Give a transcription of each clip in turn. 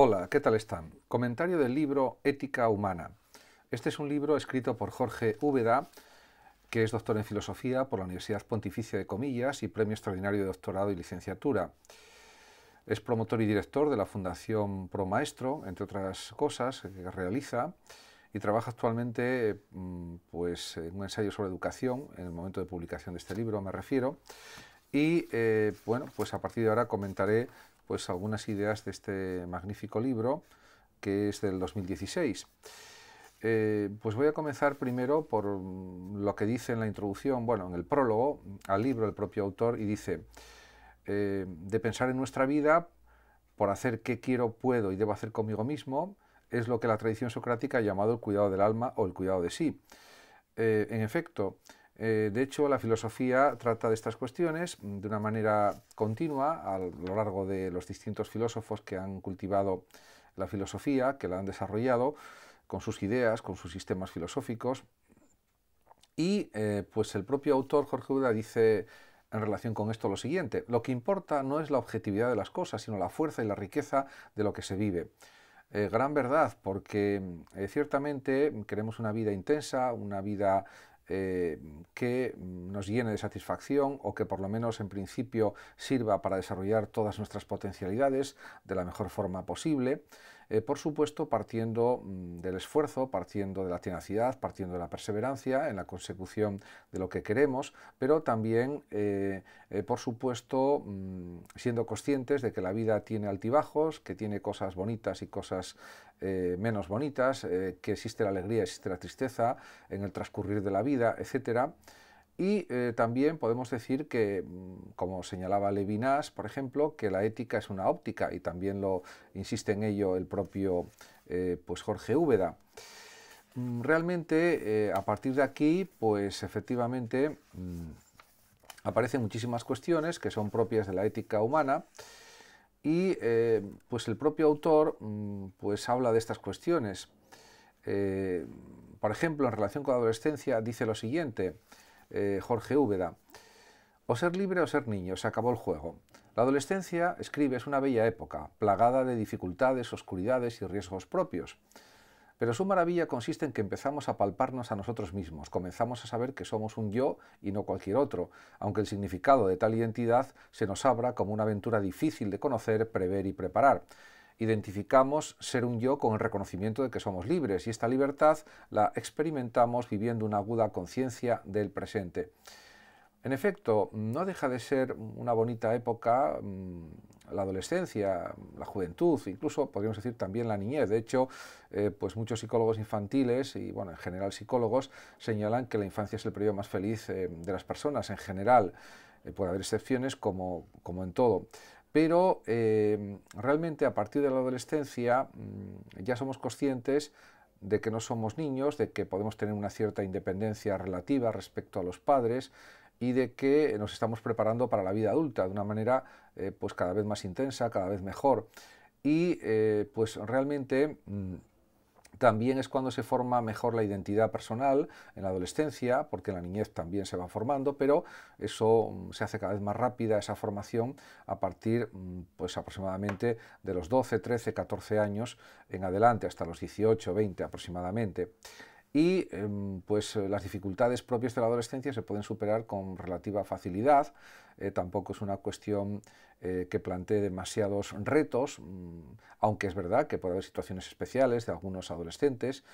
Hola, ¿qué tal están? Comentario del libro Ética Humana. Este es un libro escrito por Jorge Úbeda, que es doctor en filosofía por la Universidad Pontificia de Comillas y premio extraordinario de doctorado y licenciatura. Es promotor y director de la Fundación Pro Maestro, entre otras cosas que eh, realiza, y trabaja actualmente mm, pues, en un ensayo sobre educación, en el momento de publicación de este libro me refiero, y eh, bueno, pues a partir de ahora comentaré pues algunas ideas de este magnífico libro que es del 2016. Eh, pues voy a comenzar primero por lo que dice en la introducción, bueno, en el prólogo al libro el propio autor y dice, eh, de pensar en nuestra vida por hacer qué quiero, puedo y debo hacer conmigo mismo, es lo que la tradición socrática ha llamado el cuidado del alma o el cuidado de sí. Eh, en efecto, eh, de hecho, la filosofía trata de estas cuestiones de una manera continua a lo largo de los distintos filósofos que han cultivado la filosofía, que la han desarrollado con sus ideas, con sus sistemas filosóficos. Y eh, pues el propio autor Jorge Uda dice en relación con esto lo siguiente, lo que importa no es la objetividad de las cosas, sino la fuerza y la riqueza de lo que se vive. Eh, gran verdad, porque ciertamente queremos una vida intensa, una vida eh, que nos llene de satisfacción o que por lo menos en principio sirva para desarrollar todas nuestras potencialidades de la mejor forma posible. Eh, por supuesto partiendo mm, del esfuerzo, partiendo de la tenacidad, partiendo de la perseverancia en la consecución de lo que queremos, pero también, eh, eh, por supuesto, mm, siendo conscientes de que la vida tiene altibajos, que tiene cosas bonitas y cosas menos bonitas, que existe la alegría, existe la tristeza en el transcurrir de la vida, etcétera. Y eh, también podemos decir que, mm, como señalaba Levinas, por ejemplo, que la ética es una óptica, y también lo insiste en ello el propio eh, pues Jorge Úbeda. Mm, realmente, eh, a partir de aquí, pues efectivamente mm, aparecen muchísimas cuestiones que son propias de la ética humana. Y pues el propio autor pues habla de estas cuestiones. por ejemplo, en relación con la adolescencia, dice lo siguiente. Eh, Jorge Úbeda. O ser libre o ser niño, se acabó el juego. La adolescencia, escribe, es una bella época, plagada de dificultades, oscuridades y riesgos propios. Pero su maravilla consiste en que empezamos a palparnos a nosotros mismos, comenzamos a saber que somos un yo y no cualquier otro, aunque el significado de tal identidad se nos abra como una aventura difícil de conocer, prever y preparar identificamos ser un yo con el reconocimiento de que somos libres y esta libertad la experimentamos viviendo una aguda conciencia del presente. En efecto, no deja de ser una bonita época mm, la adolescencia, la juventud, incluso podríamos decir también la niñez. De hecho, eh, pues muchos psicólogos infantiles y bueno, en general psicólogos señalan que la infancia es el periodo más feliz eh, de las personas en general. Eh, puede haber excepciones como en todo pero em, realmente a partir de la adolescencia mm, ya somos conscientes de que no somos niños, de que podemos tener una cierta independencia relativa respecto a los padres y de que nos estamos preparando para la vida adulta de una manera eh, pues cada vez más intensa, cada vez mejor. Y eh, pues realmente mm, también es cuando se forma mejor la identidad personal en la adolescencia, porque en la niñez también se va formando, pero eso mm, se hace cada vez más rápida esa formación a partir mm, pues aproximadamente de los 12, 13, 14 años en adelante hasta los 18, 20 aproximadamente y em, pues eh, las dificultades propias de la adolescencia se pueden superar con relativa facilidad. Eh, tampoco es una cuestión eh, que plantee demasiados retos, mm, aunque es verdad que puede haber situaciones especiales de algunos adolescentes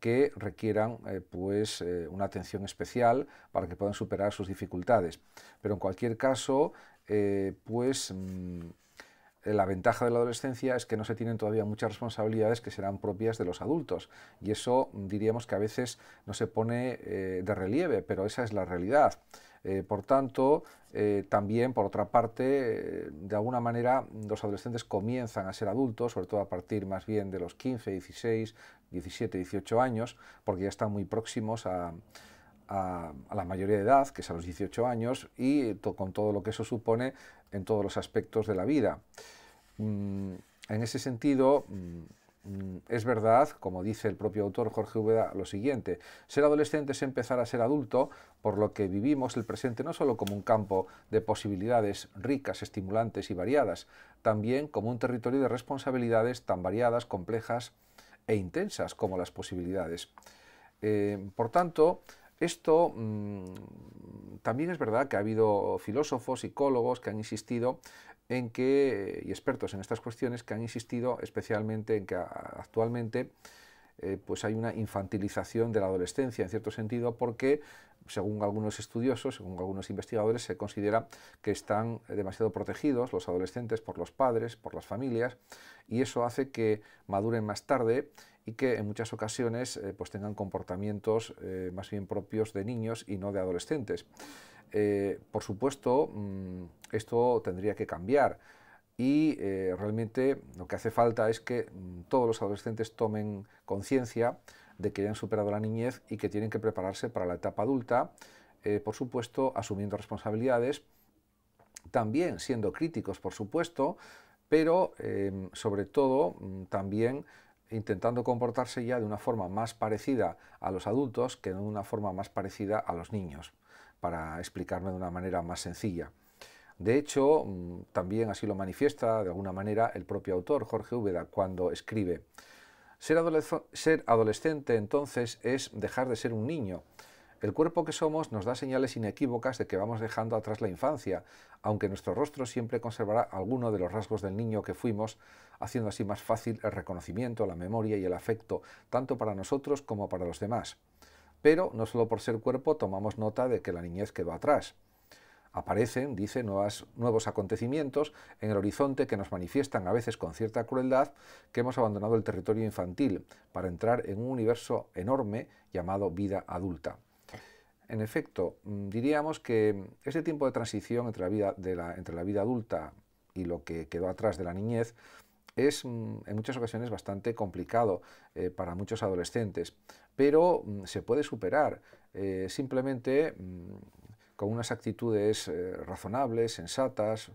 que requieran pues, una atención especial para que puedan superar sus dificultades. Pero en cualquier caso, pues... Mm, eh, la ventaja de la adolescencia es que no se tienen todavía muchas responsabilidades que serán propias de los adultos. Y eso mm, diríamos que a veces no se pone eh, de relieve, pero esa es la realidad. Eh, por tanto, también, por otra parte, de alguna manera mm, los adolescentes comienzan a ser adultos, sobre todo a partir más bien de los 15, 16, 17, 18 años, porque ya están muy próximos a, a, la mayoría de edad, que es a los 18 años, y eh, con todo lo que eso supone en todos los aspectos de la vida. Mm, en ese sentido, mm, es verdad, como dice el propio autor Jorge Ubeda, lo siguiente, ser adolescente es empezar a ser adulto, por lo que vivimos el presente no solo como un campo de posibilidades ricas, estimulantes y variadas, también como un territorio de responsabilidades tan variadas, complejas e intensas como las posibilidades. Eh, por tanto, esto mm, también es verdad que ha habido filósofos, psicólogos que han insistido en que, y expertos en estas cuestiones, que han insistido especialmente en que actualmente eh, pues hay una infantilización de la adolescencia, en cierto sentido, porque, según algunos estudiosos, según algunos investigadores, se considera que están demasiado protegidos los adolescentes por los padres, por las familias, y eso hace que maduren más tarde y que en muchas ocasiones eh, pues tengan comportamientos eh, más bien propios de niños y no de adolescentes. Eh, por supuesto, mm, esto tendría que cambiar y realmente lo que hace falta es que mm, todos los adolescentes tomen conciencia de que ya han superado la niñez y que tienen que prepararse para la etapa adulta, por supuesto, asumiendo responsabilidades, también siendo críticos, por supuesto, pero sobre todo mm, también intentando comportarse ya de una forma más parecida a los adultos que de una forma más parecida a los niños, para explicarme de una manera más sencilla. De hecho, mm, también así lo manifiesta de alguna manera el propio autor, Jorge Úbeda, cuando escribe, ser, ser adolescente entonces es dejar de ser un niño el cuerpo que somos nos da señales inequívocas de que vamos dejando atrás la infancia, aunque nuestro rostro siempre conservará alguno de los rasgos del niño que fuimos, haciendo así más fácil el reconocimiento, la memoria y el afecto, tanto para nosotros como para los demás. Pero no solo por ser cuerpo tomamos nota de que la niñez quedó atrás. Aparecen, dice, nuevos acontecimientos en el horizonte que nos manifiestan a veces con cierta crueldad que hemos abandonado el territorio infantil para entrar en un universo enorme llamado vida adulta. En efecto, mm, diríamos que ese tiempo de transición entre la vida, entre la vida adulta y lo que quedó atrás de la niñez es mm, en muchas ocasiones bastante complicado eh, para muchos adolescentes, pero mm, se puede superar eh, simplemente con unas actitudes eh, razonables, sensatas,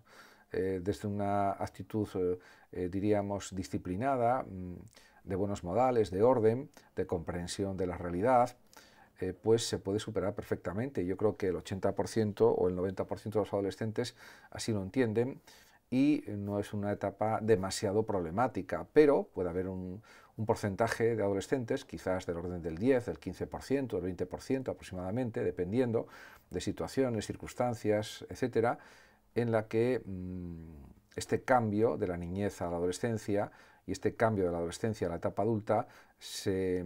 desde una actitud, diríamos, disciplinada, de buenos modales, de orden, de comprensión de la realidad, eh, pues se puede superar perfectamente. Yo creo que el 80% o el 90% de los adolescentes así lo entienden y no es una etapa demasiado problemática, pero puede haber un, porcentaje de adolescentes, quizás del orden del 10, del 15%, del 20% aproximadamente, dependiendo de situaciones, circunstancias, etcétera, en la que mm, este cambio de la niñez a la adolescencia y este cambio de la adolescencia a la etapa adulta se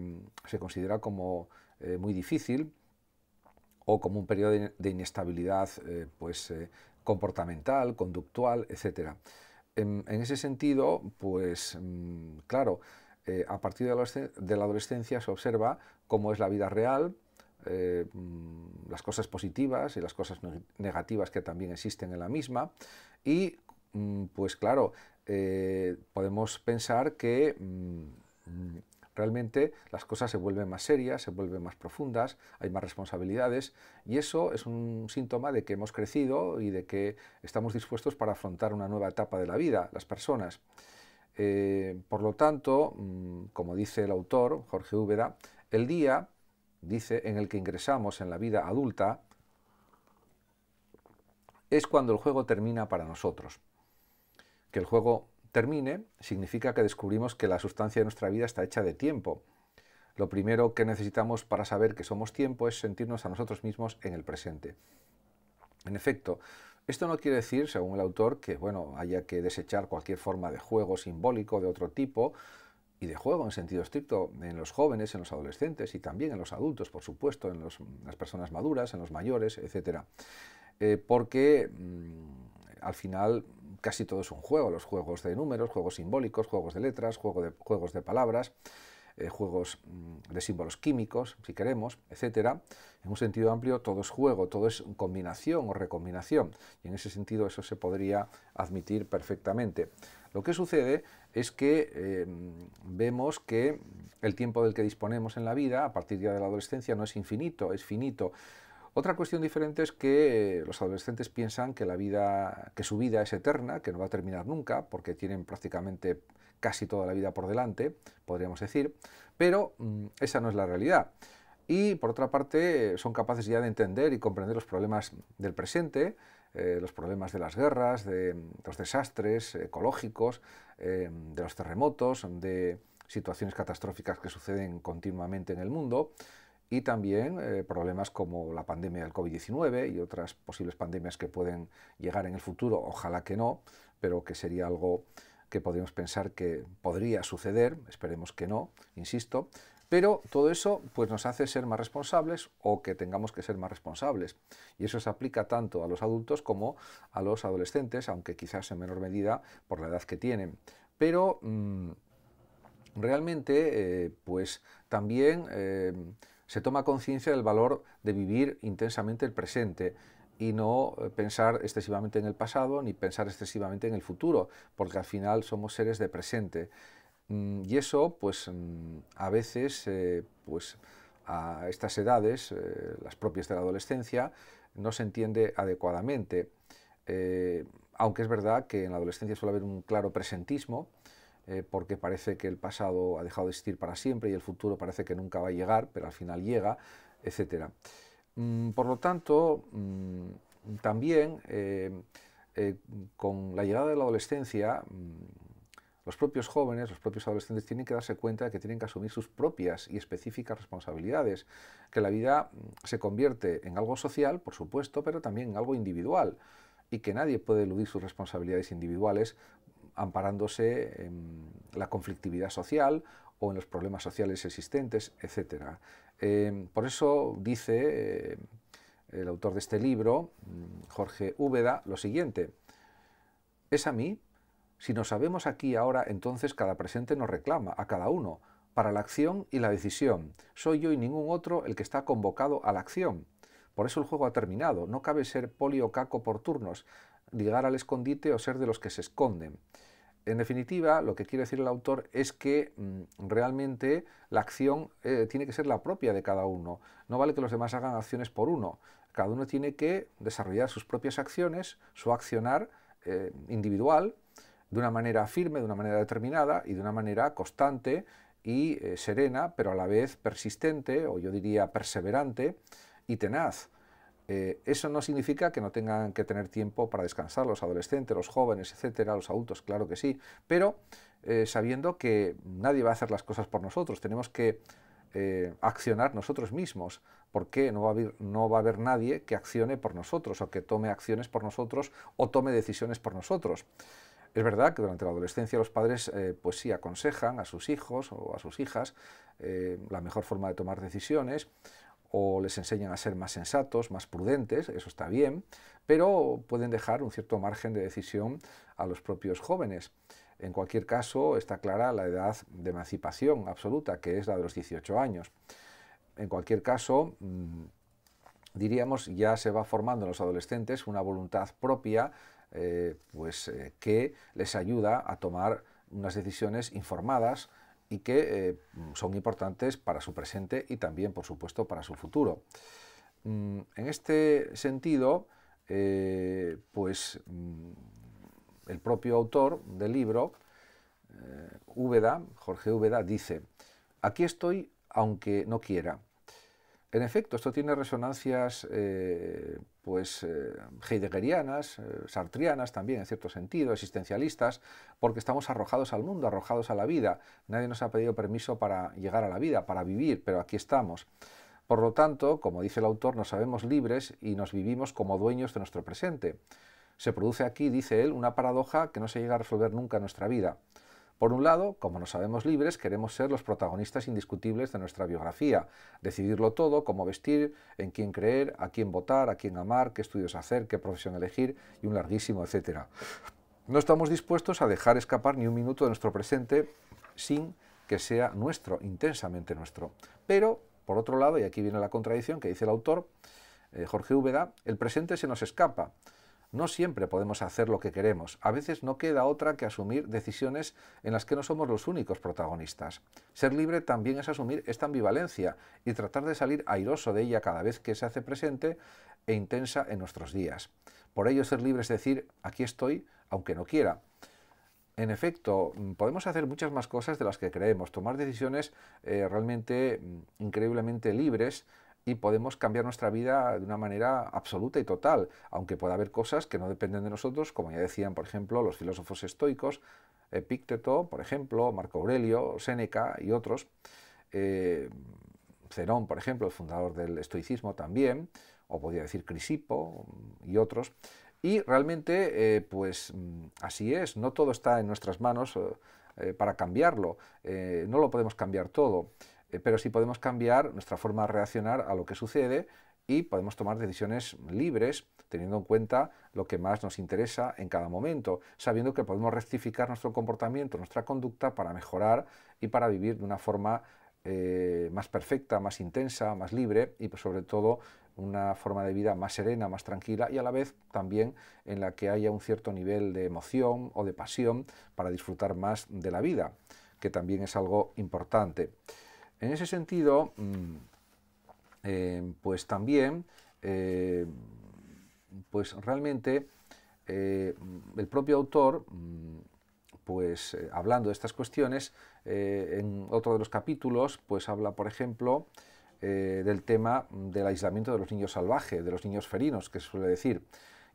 considera como eh, muy difícil o como un periodo de inestabilidad eh, pues, eh, comportamental, conductual, etc. En, ese sentido, pues mm, claro, a partir de la, de la, adolescencia se observa cómo es la vida real, mm, las cosas positivas y las cosas negativas que también existen en la misma y mm, pues claro, podemos pensar que Realmente las cosas se vuelven más serias, se vuelven más profundas, hay más responsabilidades y eso es un síntoma de que hemos crecido y de que estamos dispuestos para afrontar una nueva etapa de la vida, las personas. Eh, por lo tanto, mm, como dice el autor, Jorge Úbeda, el día, dice, en el que ingresamos en la vida adulta, es cuando el juego termina para nosotros. Que el juego termine significa que descubrimos que la sustancia de nuestra vida está hecha de tiempo. Lo primero que necesitamos para saber que somos tiempo es sentirnos a nosotros mismos en el presente. En efecto, esto no quiere decir, según el autor, que bueno, haya que desechar cualquier forma de juego simbólico de otro tipo, y de juego en sentido estricto, en los jóvenes, en los adolescentes y también en los adultos, por supuesto, en, las personas maduras, en los mayores, etc. Eh, porque mm, al final casi todo es un juego, los juegos de números, juegos simbólicos, juegos de letras, de, juegos de palabras, eh, juegos mm, de símbolos químicos, si queremos, etcétera. En un sentido amplio, todo es juego, todo es combinación o recombinación, y en ese sentido eso se podría admitir perfectamente. Lo que sucede es que em, vemos que el tiempo del que disponemos en la vida, a partir ya de la adolescencia, no es infinito, es finito. Otra cuestión diferente es que eh, los adolescentes piensan que, la vida, que su vida es eterna, que no va a terminar nunca, porque tienen prácticamente casi toda la vida por delante, podríamos decir, pero mm, esa no es la realidad. Y por otra parte, son capaces ya de entender y comprender los problemas del presente, eh, los problemas de las guerras, de mm, los desastres ecológicos, eh, de los terremotos, de situaciones catastróficas que suceden continuamente en el mundo, y también eh, problemas como la pandemia del COVID-19 y otras posibles pandemias que pueden llegar en el futuro, ojalá que no, pero que sería algo que podríamos pensar que podría suceder, esperemos que no, insisto, pero todo eso pues, nos hace ser más responsables o que tengamos que ser más responsables. Y eso se aplica tanto a los adultos como a los adolescentes, aunque quizás en menor medida por la edad que tienen. Pero mm, realmente, eh, pues también... Eh, se toma conciencia del valor de vivir intensamente el presente y no eh, pensar excesivamente en el pasado ni pensar excesivamente en el futuro, porque al final somos seres de presente. Mm, y eso, pues mm, a veces, eh, pues a estas edades, eh, las propias de la adolescencia, no se entiende adecuadamente. aunque es verdad que en la adolescencia suele haber un claro presentismo, eh, porque parece que el pasado ha dejado de existir para siempre y el futuro parece que nunca va a llegar, pero al final llega, etc. Mm, por lo tanto, mm, también eh, eh, con la llegada de la adolescencia, mm, los propios jóvenes, los propios adolescentes tienen que darse cuenta de que tienen que asumir sus propias y específicas responsabilidades, que la vida se convierte en algo social, por supuesto, pero también en algo individual y que nadie puede eludir sus responsabilidades individuales amparándose en la conflictividad social o en los problemas sociales existentes, etc. Eh, por eso dice eh, el autor de este libro, mm, Jorge Úbeda, lo siguiente, es a mí, si nos sabemos aquí ahora, entonces cada presente nos reclama, a cada uno, para la acción y la decisión. Soy yo y ningún otro el que está convocado a la acción. Por eso el juego ha terminado. No cabe ser poli o caco por turnos, ligar al escondite o ser de los que se esconden. En definitiva, lo que quiere decir el autor es que mm, realmente la acción eh, tiene que ser la propia de cada uno. No vale que los demás hagan acciones por uno. Cada uno tiene que desarrollar sus propias acciones, su accionar eh, individual, de una manera firme, de una manera determinada y de una manera constante y eh, serena, pero a la vez persistente, o yo diría perseverante y tenaz. Eh, eso no significa que no tengan que tener tiempo para descansar los adolescentes, los jóvenes, etcétera, los adultos, claro que sí, pero eh, sabiendo que nadie va a hacer las cosas por nosotros, tenemos que eh, accionar nosotros mismos, porque no va, a haber, no va a haber nadie que accione por nosotros o que tome acciones por nosotros o tome decisiones por nosotros. Es verdad que durante la adolescencia los padres pues sí aconsejan a sus hijos o a sus hijas la mejor forma de tomar decisiones o les enseñan a ser más sensatos, más prudentes, eso está bien, pero pueden dejar un cierto margen de decisión a los propios jóvenes. En cualquier caso, está clara la edad de emancipación absoluta, que es la de los 18 años. En cualquier caso, mm, diríamos, ya se va formando en los adolescentes una voluntad propia eh, pues, eh, que les ayuda a tomar unas decisiones informadas, y que eh, son importantes para su presente y también, por supuesto, para su futuro. Mm, en este sentido, eh, pues mm, el propio autor del libro, eh, Jorge Úbeda, dice, aquí estoy aunque no quiera, en efecto, esto tiene resonancias eh, pues, eh, heideggerianas, eh, sartrianas también, en cierto sentido, existencialistas, porque estamos arrojados al mundo, arrojados a la vida. Nadie nos ha pedido permiso para llegar a la vida, para vivir, pero aquí estamos. Por lo tanto, como dice el autor, nos sabemos libres y nos vivimos como dueños de nuestro presente. Se produce aquí, dice él, una paradoja que no se llega a resolver nunca en nuestra vida. Por un lado, como nos sabemos libres, queremos ser los protagonistas indiscutibles de nuestra biografía, decidirlo todo, cómo vestir, en quién creer, a quién votar, a quién amar, qué estudios hacer, qué profesión elegir y un larguísimo etcétera. No estamos dispuestos a dejar escapar ni un minuto de nuestro presente sin que sea nuestro, intensamente nuestro. Pero, por otro lado, y aquí viene la contradicción que dice el autor, eh, Jorge Úbeda, el presente se nos escapa. No siempre podemos hacer lo que queremos. A veces no queda otra que asumir decisiones en las que no somos los únicos protagonistas. Ser libre también es asumir esta ambivalencia y tratar de salir airoso de ella cada vez que se hace presente e intensa en nuestros días. Por ello ser libre es decir, aquí estoy, aunque no quiera. En efecto, mm, podemos hacer muchas más cosas de las que creemos, tomar decisiones eh, realmente mm, increíblemente libres y podemos cambiar nuestra vida de una manera absoluta y total, aunque pueda haber cosas que no dependen de nosotros, como ya decían, por ejemplo, los filósofos estoicos, Epícteto, por ejemplo, Marco Aurelio, Séneca y otros, eh, por ejemplo, el fundador del estoicismo también, o podría decir Crisipo y otros. Y realmente, eh, pues mm, así es, no todo está en nuestras manos eh, para cambiarlo, eh, no lo podemos cambiar todo. Eh, pero sí podemos cambiar nuestra forma de reaccionar a lo que sucede y podemos tomar decisiones libres teniendo en cuenta lo que más nos interesa en cada momento, sabiendo que podemos rectificar nuestro comportamiento, nuestra conducta para mejorar y para vivir de una forma eh, más perfecta, más intensa, más libre y pues, sobre todo una forma de vida más serena, más tranquila y a la vez también en la que haya un cierto nivel de emoción o de pasión para disfrutar más de la vida, que también es algo importante. En ese sentido, mm, em, pues también, em, pues realmente eh, el propio autor, mm, pues eh, hablando de estas cuestiones, eh, en otro de los capítulos, pues habla, por ejemplo, del tema del aislamiento de los niños salvajes, de los niños ferinos, que se suele decir.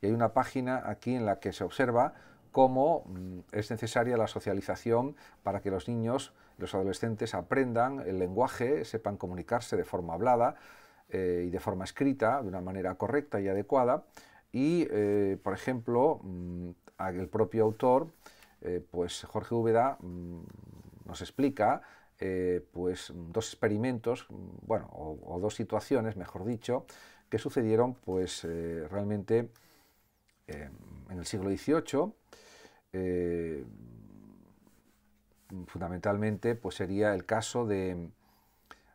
Y hay una página aquí en la que se observa cómo mm, es necesaria la socialización para que los niños los adolescentes aprendan el lenguaje, sepan comunicarse de forma hablada eh, y de forma escrita, de una manera correcta y adecuada. Y, eh, por ejemplo, mm, el propio autor, eh, pues Jorge Úbeda, mm, nos explica pues, dos experimentos, mm, bueno, o, dos situaciones, mejor dicho, que sucedieron pues, realmente en el siglo XVIII fundamentalmente pues sería el caso del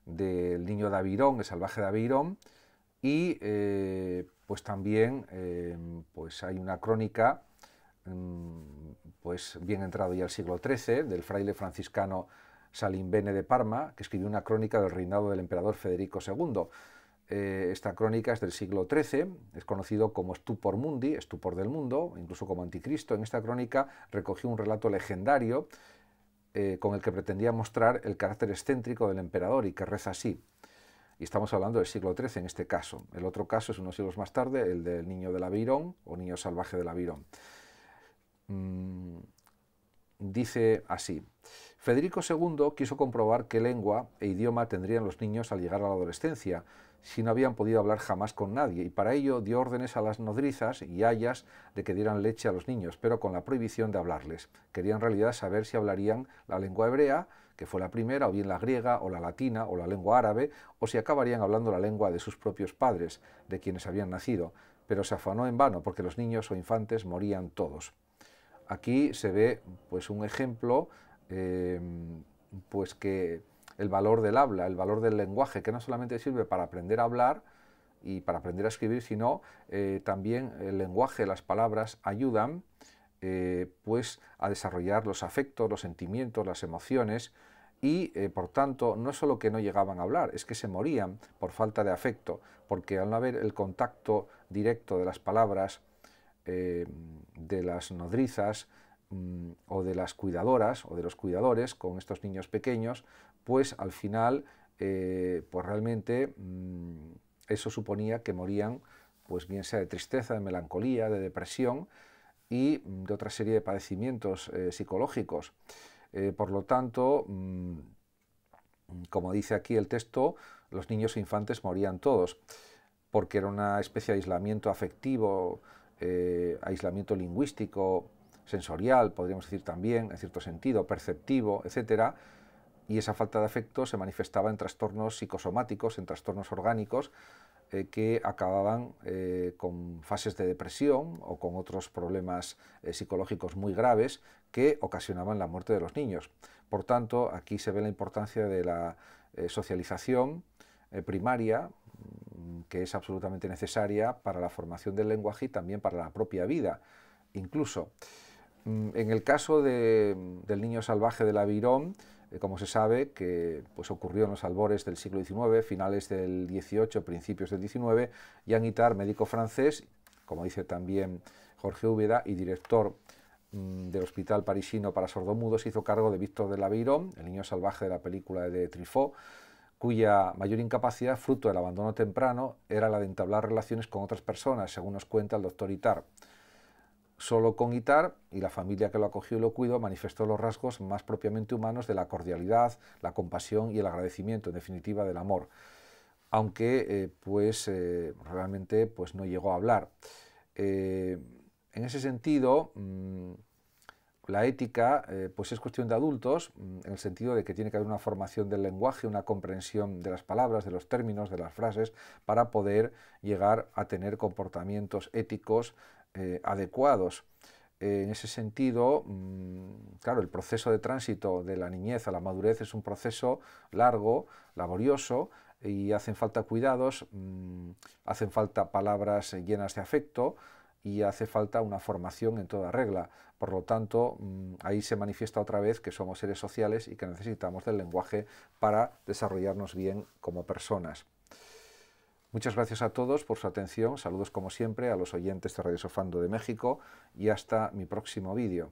de, niño de Avirón, el salvaje de Avirón, y eh, pues también eh, pues hay una crónica mm, pues bien entrado ya el siglo XIII del fraile franciscano Salimbene de Parma, que escribió una crónica del reinado del emperador Federico II. Eh, esta crónica es del siglo XIII, es conocido como Stupor Mundi, estupor del mundo, incluso como anticristo. En esta crónica recogió un relato legendario eh, con el que pretendía mostrar el carácter excéntrico del emperador y que reza así. Y estamos hablando del siglo XIII en este caso. El otro caso es unos siglos más tarde, el del niño del Avirón o niño salvaje del Avirón. Mm, dice así, Federico II quiso comprobar qué lengua e idioma tendrían los niños al llegar a la adolescencia si no habían podido hablar jamás con nadie, y para ello dio órdenes a las nodrizas y ayas de que dieran leche a los niños, pero con la prohibición de hablarles. Quería en realidad saber si hablarían la lengua hebrea, que fue la primera, o bien la griega, o la latina, o la lengua árabe, o si acabarían hablando la lengua de sus propios padres, de quienes habían nacido, pero se afanó en vano, porque los niños o infantes morían todos. Aquí se ve pues un ejemplo eh, pues que el valor del habla, el valor del lenguaje, que no solamente sirve para aprender a hablar y para aprender a escribir, sino eh, también el lenguaje, las palabras ayudan eh, pues a desarrollar los afectos, los sentimientos, las emociones y eh, por tanto no es solo que no llegaban a hablar, es que se morían por falta de afecto, porque al no haber el contacto directo de las palabras, de las nodrizas, mm, o de las cuidadoras o de los cuidadores con estos niños pequeños, pues al final, eh, pues realmente mm, eso suponía que morían, pues bien sea de tristeza, de melancolía, de depresión y mm, de otra serie de padecimientos eh, psicológicos. Eh, por lo tanto, mm, como dice aquí el texto, los niños e infantes morían todos, porque era una especie de aislamiento afectivo, aislamiento lingüístico, sensorial, podríamos decir también, en cierto sentido, perceptivo, etcétera, y esa falta de afecto se manifestaba en trastornos psicosomáticos, en trastornos orgánicos, eh, que acababan eh, con fases de depresión o con otros problemas eh, psicológicos muy graves que ocasionaban la muerte de los niños. Por tanto, aquí se ve la importancia de la socialización primaria, mm, que es absolutamente necesaria para la formación del lenguaje y también para la propia vida. Incluso mm, en el caso del niño salvaje del Avirón, eh, como se sabe, que pues, ocurrió en los albores del siglo XIX, finales del XVIII, principios del XIX, Jean Itard, médico francés, como dice también Jorge Úbeda, y director mm, del Hospital Parisino para Sordomudos, hizo cargo de Víctor de Laveyron, el niño salvaje de la película de Trifó, cuya mayor incapacidad, fruto del abandono temprano, era la de entablar relaciones con otras personas, según nos cuenta el doctor Itard. Solo con Itar, y la familia que lo acogió y lo cuidó manifestó los rasgos más propiamente humanos de la cordialidad, la compasión y el agradecimiento, en definitiva, del amor. Aunque, eh, pues, eh, realmente, pues no llegó a hablar. Eh, en ese sentido, mm, la ética eh, pues es cuestión de adultos, mm, en el sentido de que tiene que haber una formación del lenguaje, una comprensión de las palabras, de los términos, de las frases, para poder llegar a tener comportamientos éticos eh, adecuados. Eh, en ese sentido, mm, claro, el proceso de tránsito de la niñez a la madurez es un proceso largo, laborioso, y hacen falta cuidados, mm, hacen falta palabras llenas de afecto, y hace falta una formación en toda regla. Por lo tanto, mm, ahí se manifiesta otra vez que somos seres sociales y que necesitamos del lenguaje para desarrollarnos bien como personas. Muchas gracias a todos por su atención, saludos como siempre a los oyentes de Radio Sofando de México y hasta mi próximo vídeo.